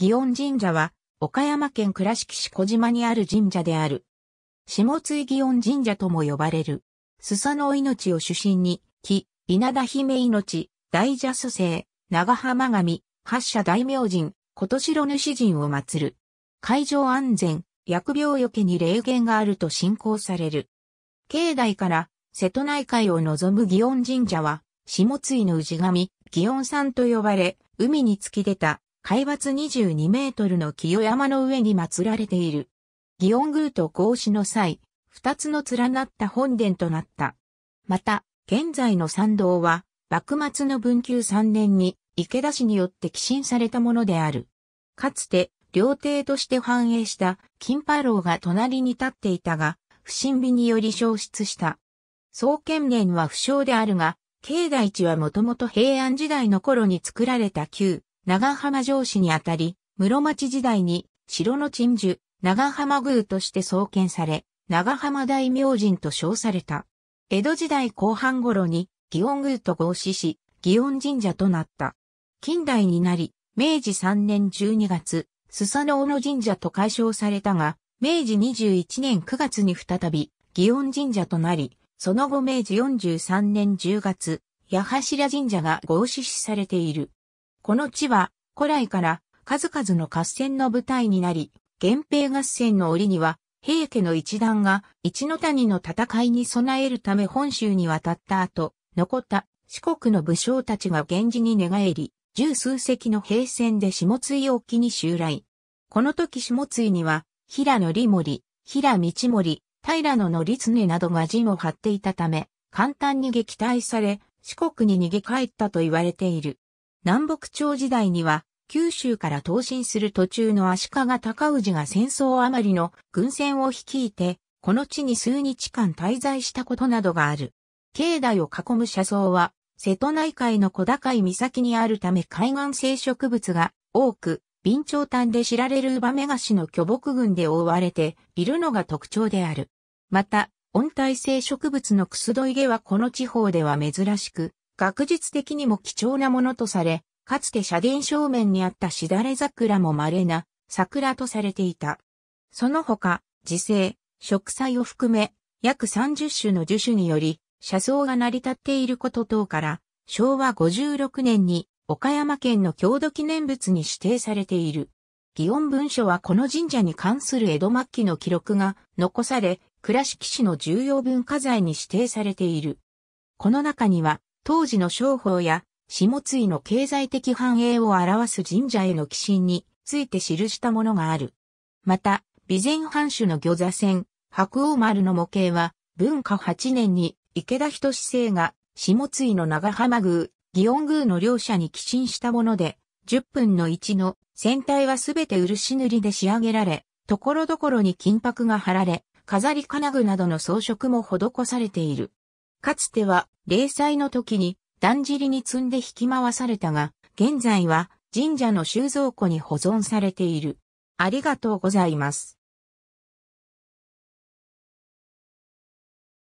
祇園神社は、岡山県倉敷市小島にある神社である。下津祇園神社とも呼ばれる。須佐の命を主神に、木、稲田姫命、大蛇蘇生、長浜神、八社大明神、琴城主神を祀る。海上安全、薬病除けに霊言があると信仰される。境内から瀬戸内海を望む祇園神社は、下津井の氏神、祇園さんと呼ばれ、海に突き出た海抜22メートルの清山の上に祀られている。祇園宮と孔子の際、二つの連なった本殿となった。また、現在の参道は、幕末の文久3年に池田氏によって寄進されたものである。かつて、料亭として繁栄した金波楼が隣に立っていたが、不審火により消失した。創建年は不詳であるが、境内地はもともと平安時代の頃に作られた旧長浜城市にあたり、室町時代に城の鎮守、長浜宮として創建され、長浜大明神と称された。江戸時代後半頃に、祇園宮と合祀し、祇園神社となった。近代になり、明治3年12月、須佐の尾の神社と解消されたが、明治21年9月に再び、祇園神社となり、その後明治43年10月、八柱神社が合祀されている。この地は古来から数々の合戦の舞台になり、源平合戦の折には平家の一団が一の谷の戦いに備えるため本州に渡った後、残った四国の武将たちが源氏に寝返り、十数隻の兵戦で下津沖に襲来。この時下津には、平野利森、平道森、平野の立常などが陣を張っていたため、簡単に撃退され、四国に逃げ帰ったと言われている。南北朝時代には、九州から東進する途中の足利尊氏が戦争余りの軍船を率いて、この地に数日間滞在したことなどがある。境内を囲む車窓は、瀬戸内海の小高い岬にあるため海岸生植物が多く、備長炭で知られるウバメガシの巨木群で覆われているのが特徴である。また、温帯性植物のクスドイゲはこの地方では珍しく、学術的にも貴重なものとされ、かつて社殿正面にあったしだれ桜も稀な桜とされていた。その他、自生、植栽を含め、約30種の樹種により、車窓が成り立っていること等から、昭和56年に岡山県の郷土記念物に指定されている。祇園文書はこの神社に関する江戸末期の記録が残され、倉敷市の重要文化財に指定されている。この中には、当時の商法や下津井の経済的繁栄を表す神社への寄進について記したものがある。また、備前藩主の御座船、白王丸の模型は、文化8年に池田人志生が下津井の長浜宮、祇園宮の両者に寄進したもので、10分の1の船体はすべて漆塗りで仕上げられ、ところどころに金箔が貼られ、飾り金具などの装飾も施されている。かつては零細の時に、だんじりに積んで引き回されたが、現在は神社の収蔵庫に保存されている。ありがとうございます。